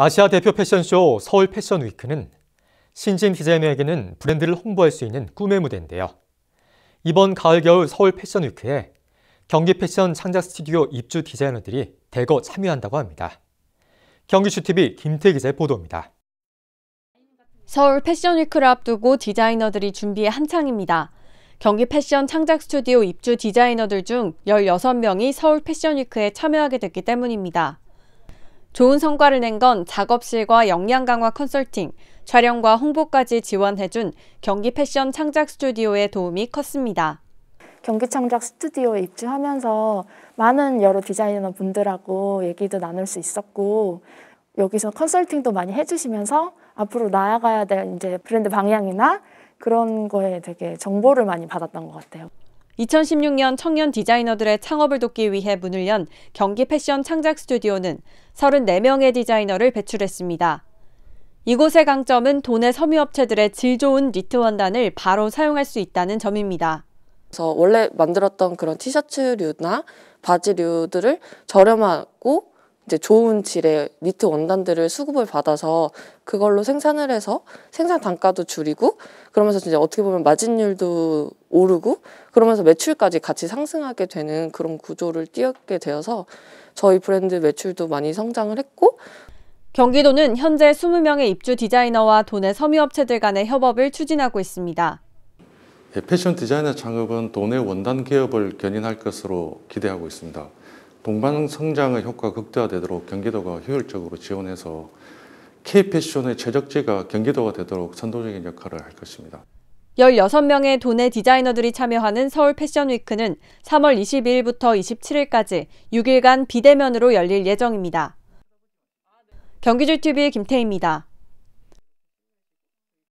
아시아 대표 패션쇼 서울 패션 위크는 신진 디자이너에게는 브랜드를 홍보할 수 있는 꿈의 무대인데요. 이번 가을 겨울 서울 패션 위크에 경기 패션 창작 스튜디오 입주 디자이너들이 대거 참여한다고 합니다. 경기슈TV 김태 기자의 보도입니다. 서울 패션 위크를 앞두고 디자이너들이 준비에 한창입니다. 경기 패션 창작 스튜디오 입주 디자이너들 중 16명이 서울 패션 위크에 참여하게 됐기 때문입니다. 좋은 성과를 낸 건 작업실과 역량 강화 컨설팅, 촬영과 홍보까지 지원해준 경기 패션 창작 스튜디오의 도움이 컸습니다. 경기 창작 스튜디오에 입주하면서 많은 여러 디자이너 분들하고 얘기도 나눌 수 있었고 여기서 컨설팅도 많이 해주시면서 앞으로 나아가야 될 이제 브랜드 방향이나 그런 거에 되게 정보를 많이 받았던 것 같아요. 2016년 청년 디자이너들의 창업을 돕기 위해 문을 연 경기 패션 창작 스튜디오는 34명의 디자이너를 배출했습니다. 이곳의 강점은 돈의 섬유업체들의 질 좋은 니트 원단을 바로 사용할 수 있다는 점입니다. 그래서 원래 만들었던 그런 티셔츠류나 바지류들을 저렴하고 이제 좋은 질의 니트 원단들을 수급을 받아서 그걸로 생산을 해서 생산 단가도 줄이고 그러면서 진짜 어떻게 보면 마진율도 오르고 그러면서 매출까지 같이 상승하게 되는 그런 구조를 띄었게 되어서 저희 브랜드 매출도 많이 성장을 했고 경기도는 현재 20명의 입주 디자이너와 도내 섬유업체들 간의 협업을 추진하고 있습니다. 예, 패션 디자이너 창업은 도내 원단 개업을 견인할 것으로 기대하고 있습니다. 동반성장의 효과가 극대화되도록 경기도가 효율적으로 지원해서 K패션의 최적지가 경기도가 되도록 선도적인 역할을 할 것입니다. 16명의 도내 디자이너들이 참여하는 서울 패션위크는 3월 22일부터 27일까지 6일간 비대면으로 열릴 예정입니다. 경기줄TV 김태희입니다.